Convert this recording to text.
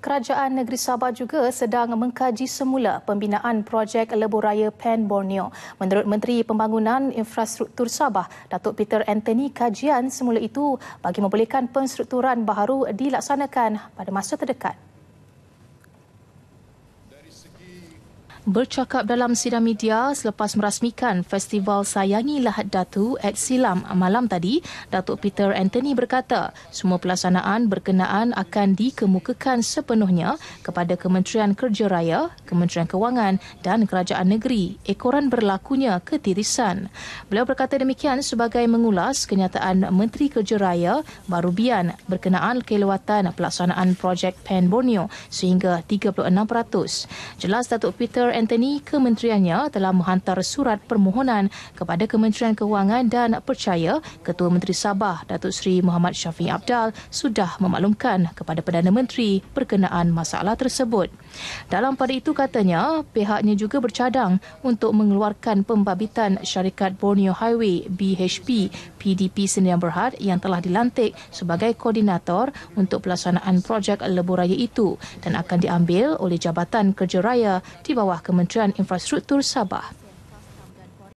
Kerajaan Negeri Sabah juga sedang mengkaji semula pembinaan projek lebuh raya Pan Borneo. Menurut Menteri Pembangunan Infrastruktur Sabah, Datuk Peter Anthony, kajian semula itu bagi membolehkan penstrukturan baharu dilaksanakan pada masa terdekat bercakap dalam sidang media selepas merasmikan Festival Sayangi Lahat Datu at Silam malam tadi, Datuk Peter Anthony berkata semua pelaksanaan berkenaan akan dikemukakan sepenuhnya kepada Kementerian Kerja Raya, Kementerian Kewangan dan Kerajaan Negeri ekoran berlakunya ketirisan. Beliau berkata demikian sebagai mengulas kenyataan Menteri Kerja Raya Barubian berkenaan kelewatan pelaksanaan projek Pan Borneo sehingga 36%. Jelas Datuk Peter Dr Anthony, kementeriannya telah menghantar surat permohonan kepada Kementerian Kewangan dan percaya Ketua Menteri Sabah, Datuk Seri Muhammad Syafiq Abdal sudah memaklumkan kepada Perdana Menteri perkenaan masalah tersebut. Dalam pada itu katanya, pihaknya juga bercadang untuk mengeluarkan pembabitan syarikat Borneo Highway BHP PDP Sendirian Berhad yang telah dilantik sebagai koordinator untuk pelaksanaan projek lebuh raya itu dan akan diambil oleh Jabatan Kerja Raya di bawah bawah Kementerian Infrastruktur Sabah.